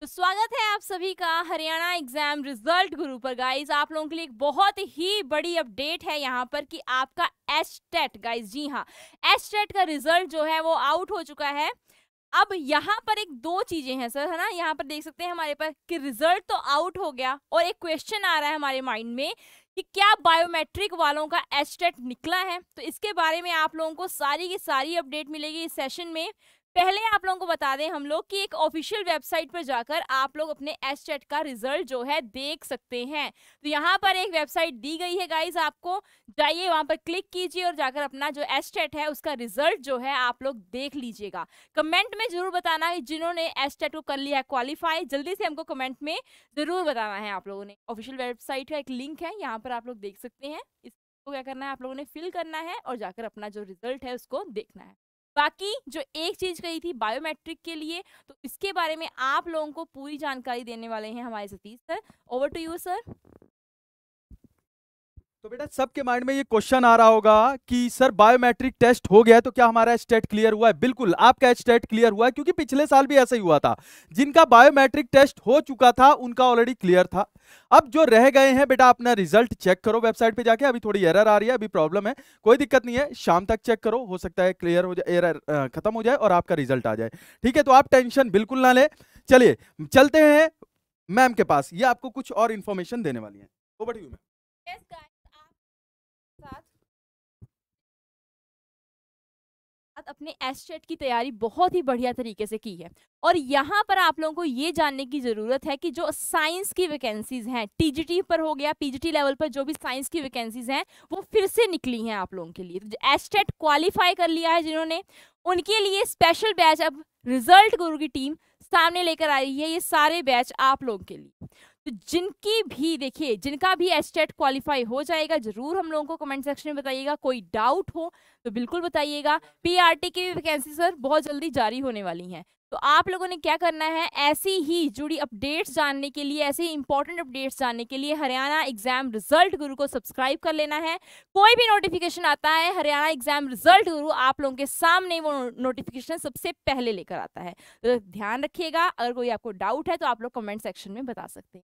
तो स्वागत है आप सभी का हरियाणा एग्जाम रिजल्ट गुरु पर गाइस आप लोगों के लिए एक बहुत ही बड़ी अपडेट है यहाँ पर कि आपका एस टेट गाइज जी हाँ एस टेट e का रिजल्ट जो है वो आउट हो चुका है अब यहाँ पर एक दो चीजें हैं सर है ना यहाँ पर देख सकते हैं हमारे पास कि रिजल्ट तो आउट हो गया और एक क्वेश्चन आ रहा है हमारे माइंड में कि क्या बायोमेट्रिक वालों का एस e निकला है तो इसके बारे में आप लोगों को सारी की सारी अपडेट मिलेगी इस सेशन में पहले आप लोगों को बता दें हम लोग कि एक ऑफिशियल वेबसाइट पर जाकर आप लोग अपने एस चैट का रिजल्ट जो है देख सकते हैं तो यहाँ पर एक वेबसाइट दी गई है गाइज आपको जाइए वहाँ पर क्लिक कीजिए और जाकर अपना जो एस चैट है उसका रिजल्ट जो है आप लोग देख लीजिएगा कमेंट में जरूर बताना है जिन्होंने एस चैट को कर लिया है क्वालिफाई जल्दी से हमको कमेंट में जरूर बताना है आप लोगों ने ऑफिशियल वेबसाइट का एक लिंक है यहाँ पर आप लोग देख सकते हैं इसको क्या करना है आप लोगों ने फिल करना है और जाकर अपना जो रिजल्ट है उसको देखना है बाकी जो एक चीज़ कही थी बायोमेट्रिक के लिए तो इसके बारे में आप लोगों को पूरी जानकारी देने वाले हैं हमारे Satish sir over to you sir तो बेटा सबके माइंड में ये क्वेश्चन आ रहा होगा कि सर बायोमेट्रिक टेस्ट हो गया तो क्या हमारा स्टेट क्लियर हुआ है बिल्कुल आपका स्टेट क्लियर हुआ है क्योंकि पिछले साल भी ऐसा ही हुआ था जिनका बायोमेट्रिक टेस्ट हो चुका था उनका ऑलरेडी क्लियर था अब जो रह गए हैं बेटा अपना रिजल्ट चेक करो वेबसाइट पे जाके अभी थोड़ी एरर आ रही है अभी प्रॉब्लम है कोई दिक्कत नहीं है शाम तक चेक करो हो सकता है क्लियर हो जाए एरर खत्म हो जाए और आपका रिजल्ट आ जाए ठीक है तो आप टेंशन बिल्कुल ना ले चलिए चलते हैं मैम के पास ये आपको कुछ और इन्फॉर्मेशन देने वाली है वो बढ़ी हुई मैम अपने एसटेट की तैयारी बहुत ही बढ़िया तरीके से की है और यहाँ पर आप लोगों को ये जानने की ज़रूरत है कि जो साइंस की वैकेंसीज हैं टीजीटी पर हो गया पीजीटी लेवल पर जो भी साइंस की वैकेंसीज हैं वो फिर से निकली हैं आप लोगों के लिए एसटेट तो क्वालिफाई कर लिया है जिन्होंने उनके लिए स्पेशल बैच अब रिजल्ट गुरु की टीम सामने लेकर आ रही है ये सारे बैच आप लोगों के लिए तो जिनकी भी देखिए जिनका भी एस्टेट क्वालिफाई e हो जाएगा जरूर हम लोगों को कमेंट सेक्शन में बताइएगा कोई डाउट हो तो बिल्कुल बताइएगा पीआरटी e की भी वैकेंसी सर बहुत जल्दी जारी होने वाली हैं तो आप लोगों ने क्या करना है ऐसी ही जुड़ी अपडेट्स जानने के लिए ऐसे ही इंपॉर्टेंट अपडेट्स जानने के लिए हरियाणा एग्जाम रिजल्ट गुरु को सब्सक्राइब कर लेना है कोई भी नोटिफिकेशन आता है हरियाणा एग्जाम रिजल्ट गुरु आप लोगों के सामने वो नोटिफिकेशन सबसे पहले लेकर आता है तो ध्यान रखिएगा अगर कोई आपको डाउट है तो आप लोग कमेंट सेक्शन में बता सकते हैं